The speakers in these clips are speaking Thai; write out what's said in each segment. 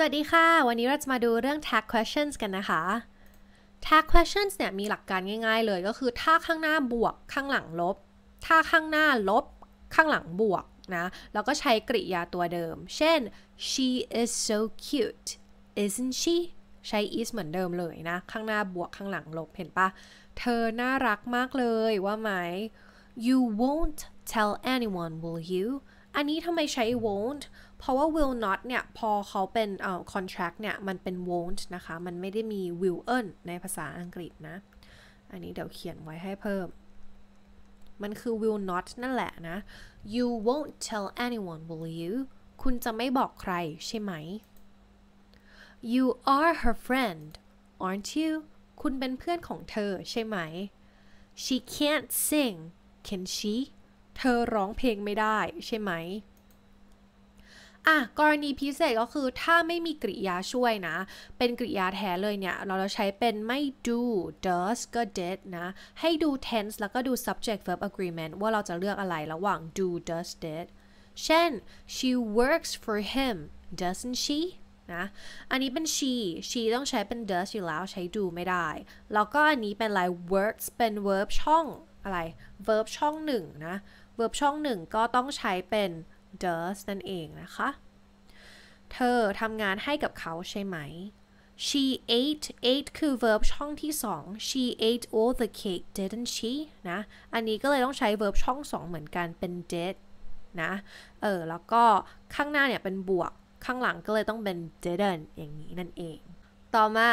สวัสดีค่ะ วันนี้เราจะมาดูเรื่อง tag questions กันนะคะ tag questions เนี่ย มีหลักการง่ายๆ เลย ก็คือถ้าข้างหน้าบวก ข้างหลังลบ ถ้าข้างหน้าลบ ข้างหลังบวก นะ แล้วก็ใช้กริยาตัวเดิม เช่น she is so cute isn't she ใช้ is เหมือนเดิมเลยนะ ข้างหน้าบวกข้างหลังลบเห็นปะเธอน่ารักมากเลยว่าไหม you won't tell anyone will you อันนี้ทำไมใช้ won't เพราะว่า will not เนี่ย พอเขาเป็น contract เนี่ย มันเป็น won't นะคะ มันไม่ได้มี will earn ในภาษาอังกฤษนะ อันนี้เดี๋ยวเขียนไว้ให้เพิ่ม มันคือ will not นั่นแหละนะ you won't tell anyone will you คุณจะไม่บอกใครใช่ไหม you are her friend aren't you คุณเป็นเพื่อนของเธอใช่ไหม she can't sing can she เธอร้องเพลงไม่ได้ใช่ไหม อ่ะกรณีพิเศษก็คือถ้าไม่มีกริยาช่วยนะ เป็นกริยาแท้เลยเนี่ย เราใช้เป็นไม่ do does ก็ did นะ ให้ดู tense แล้วก็ดู subject verb agreement ว่าเราจะเลือกอะไรระหว่าง do does did เช่น she works for him doesn't she นะ อันนี้เป็น she she ต้องใช้เป็น does อยู่แล้วใช้ do ไม่ได้ แล้วก็อันนี้เป็นอะไร works เป็น verb ช่อง อะไร verb ช่องหนึ่งนะ verb ช่องหนึ่งก็ต้องใช้เป็น does นั่นเองนะคะ เธอทำงานให้กับเขาใช่ไหม she ate ate คือ verb ช่องที่สอง she ate all the cake didn't she นะ อันนี้ก็เลยต้องใช้ verb ช่องสองเหมือนกันเป็น did นะ เออ แล้วก็ข้างหน้าเนี่ยเป็นบวก ข้างหลังก็เลยต้องเป็น didn't อย่างนี้นั่นเอง ต่อมา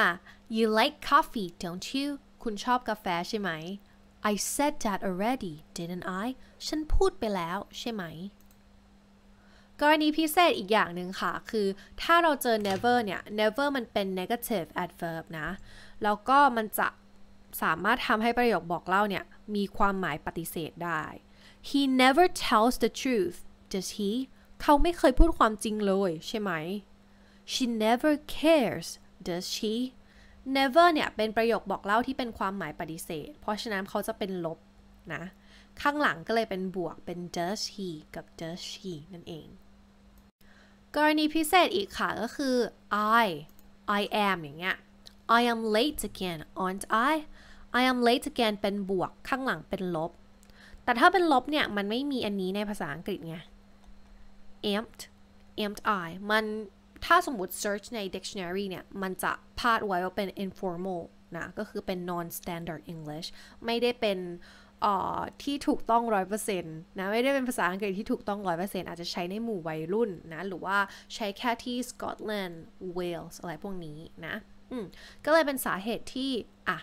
you like coffee don't you คุณชอบกาแฟใช่ไหม I said that already didn't I ฉันพูดไปแล้วใช่ไหมกรณีพิเศษอีกอย่างหนึ่งค่ะ คือถ้าเราเจอ never เนี่ย never มันเป็น negative adverb นะ แล้วก็มันจะสามารถทำให้ประโยคบอกเล่าเนี่ย มีความหมายปฏิเสธได้ He never tells the truth does he เขาไม่เคยพูดความจริงเลยใช่ไหม She never cares does she never เนี่ย เป็นประโยคบอกเล่าที่เป็นความหมายปฏิเสธ เพราะฉะนั้นเขาจะเป็นลบ นะ ข้างหลังก็เลยเป็นบวกเป็น does he กับ does she นั่นเอง กรณีพิเศษอีกค่ะก็คือ I I am อย่างเงี้ย I am late again aren't I I am late again เป็นบวก ข้างหลังเป็นลบ แต่ถ้าเป็นลบเนี่ย มันไม่มีอันนี้ในภาษาอังกฤษไง amped amped I มันถ้าสมมติ search ใน dictionary เนี่ย มันจะพาดไว้ว่าเป็น informal นะ ก็คือเป็น non standard English ไม่ได้เป็นที่ถูกต้องร้อยเปอร์เซ็นต์นะ ไม่ได้เป็นภาษาอังกฤษที่ถูกต้องร้อยเปอร์เซ็นต์อาจจะใช้ในหมู่วัยรุ่นนะ หรือว่าใช้แค่ที่สกอตแลนด์เวลส์อะไรพวกนี้นะ อืม ก็เลยเป็นสาเหตุที่ อ่ะ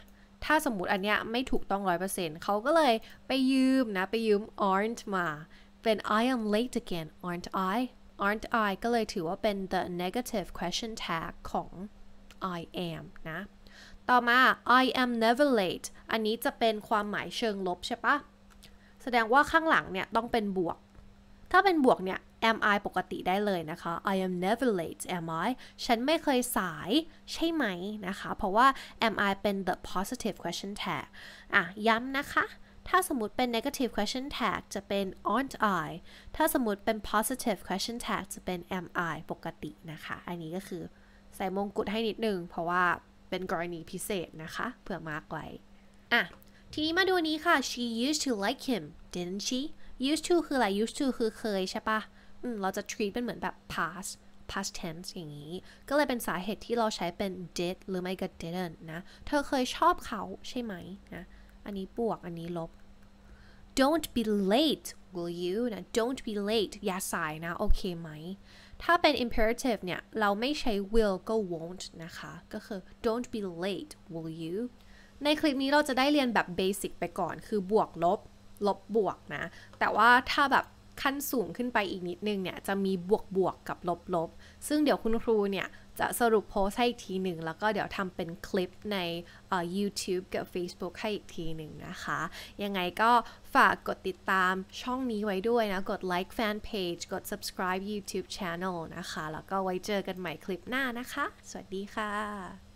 ถ้าสมมติอันเนี้ยไม่ถูกต้องร้อยเปอร์เซ็นต์เขาก็เลยไปยืมนะ ไปยืม aren't มา เป็น I am late again aren't I aren't I ก็เลยถือว่าเป็น the negative question tag ของ I am นะ ต่อมา I am never late อันนี้จะเป็นความหมายเชิงลบใช่ปะ แสดงว่าข้างหลังเนี่ยต้องเป็นบวก ถ้าเป็นบวกเนี่ย am I ปกติได้เลยนะคะ I am never late am I ฉันไม่เคยสายใช่ไหมนะคะ เพราะว่า am I เป็น the positive question tag อ่ะย้ำนะคะถ้าสมมติเป็น negative question tag จะเป็น aren't I ถ้าสมมติเป็น positive question tag จะเป็น am I ปกตินะคะ อันนี้ก็คือใส่มงกุฎให้นิดนึง เพราะว่าเป็นกรณีพิเศษนะคะเผื่อมาร์กไว้ อ่ะ ทีนี้มาดูนี้ค่ะ she used to like him didn't she used to คืออะไร used to คือเคยใช่ปะอืม เราจะ treat เป็นเหมือนแบบ past past tense อย่างนี้ ก็เลยเป็นสาเหตุที่เราใช้เป็น did หรือไม่ก็ didn't นะ เธอเคยชอบเขาใช่ไหมนะ อันนี้บวก อันนี้ลบ don't be late will you นะ don't be late อย่าสายนะ โอเคไหม ถ้าเป็น imperative เนี่ย เราไม่ใช้ will ก็ won't นะคะ ก็คือ don't be late will you ในคลิปนี้เราจะได้เรียนแบบ basic ไปก่อนคือบวก ลบ ลบ บวก นะ แต่ว่าถ้าแบบขั้นสูงขึ้นไปอีกนิดนึงเนี่ย จะมีบวกบวกกับลบ ลบ ซึ่งเดี๋ยวคุณครูเนี่ยจะสรุปโพสให้อีกทีหนึ่งแล้วก็เดี๋ยวทำเป็นคลิปใน YouTube กับ Facebook ให้อีกทีหนึ่งนะคะ ยังไงก็ฝากกดติดตามช่องนี้ไว้ด้วยนะ กด like fan page กด subscribe YouTube channel นะคะ แล้วก็ไว้เจอกันใหม่คลิปหน้านะคะ สวัสดีค่ะ